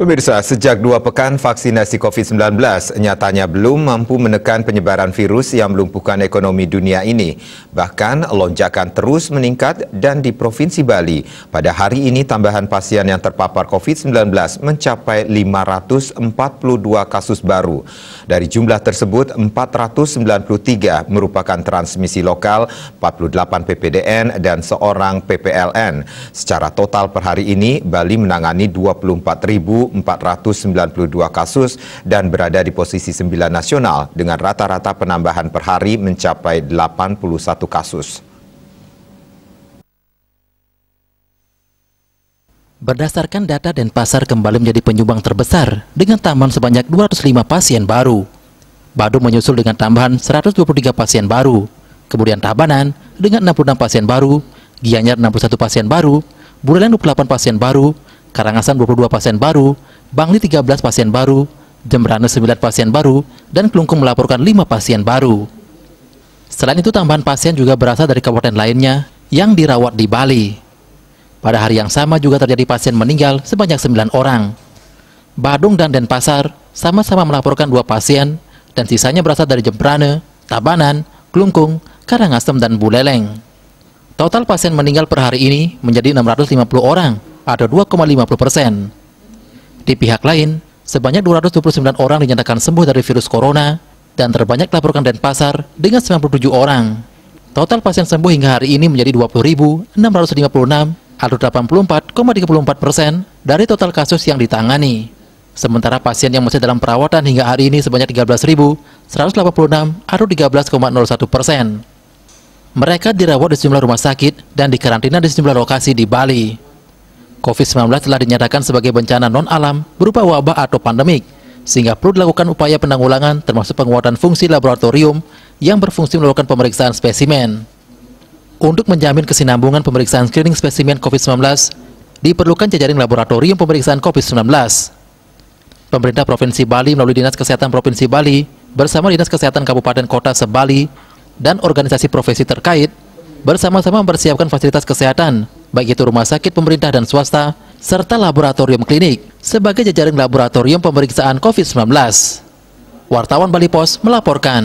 Pemirsa, sejak dua pekan vaksinasi COVID-19 nyatanya belum mampu menekan penyebaran virus yang melumpuhkan ekonomi dunia ini. Bahkan lonjakan terus meningkat dan di Provinsi Bali, pada hari ini tambahan pasien yang terpapar COVID-19 mencapai 542 kasus baru. Dari jumlah tersebut, 493 merupakan transmisi lokal, 48 PPDN, dan seorang PPLN. Secara total per hari ini, Bali menangani 24 ribu. 1.492 kasus dan berada di posisi 9 nasional dengan rata-rata penambahan per hari mencapai 81 kasus. Berdasarkan data Denpasar kembali menjadi penyumbang terbesar dengan tambahan sebanyak 205 pasien baru. Badung menyusul dengan tambahan 123 pasien baru, kemudian Tabanan dengan 66 pasien baru, Gianyar 61 pasien baru, Buleleng 28 pasien baru, Karangasem 22 pasien baru, Bangli 13 pasien baru, Jemberana 9 pasien baru, dan Kelungkung melaporkan 5 pasien baru. Selain itu tambahan pasien juga berasal dari kabupaten lainnya yang dirawat di Bali. Pada hari yang sama juga terjadi pasien meninggal sebanyak 9 orang. Badung dan Denpasar sama-sama melaporkan dua pasien dan sisanya berasal dari Jembrana, Tabanan, Klungkung, Karangasem, dan Buleleng. Total pasien meninggal per hari ini menjadi 650 orang ada 2,50 persen. Di pihak lain, sebanyak 229 orang dinyatakan sembuh dari virus corona dan terbanyak laporkan pasar dengan 97 orang. Total pasien sembuh hingga hari ini menjadi 20.656 atau 84,34 persen dari total kasus yang ditangani. Sementara pasien yang masih dalam perawatan hingga hari ini sebanyak 13.186 atau 13,01 persen. Mereka dirawat di sejumlah rumah sakit dan dikarantina di sejumlah lokasi di Bali. COVID-19 telah dinyatakan sebagai bencana non-alam berupa wabah atau pandemik, sehingga perlu dilakukan upaya penanggulangan termasuk penguatan fungsi laboratorium yang berfungsi melakukan pemeriksaan spesimen. Untuk menjamin kesinambungan pemeriksaan screening spesimen COVID-19, diperlukan jajaring laboratorium pemeriksaan COVID-19. Pemerintah Provinsi Bali melalui Dinas Kesehatan Provinsi Bali bersama Dinas Kesehatan Kabupaten Kota Sebali dan organisasi profesi terkait bersama-sama mempersiapkan fasilitas kesehatan baik itu rumah sakit pemerintah dan swasta, serta laboratorium klinik sebagai jajaran laboratorium pemeriksaan COVID-19. Wartawan Bali Pos melaporkan.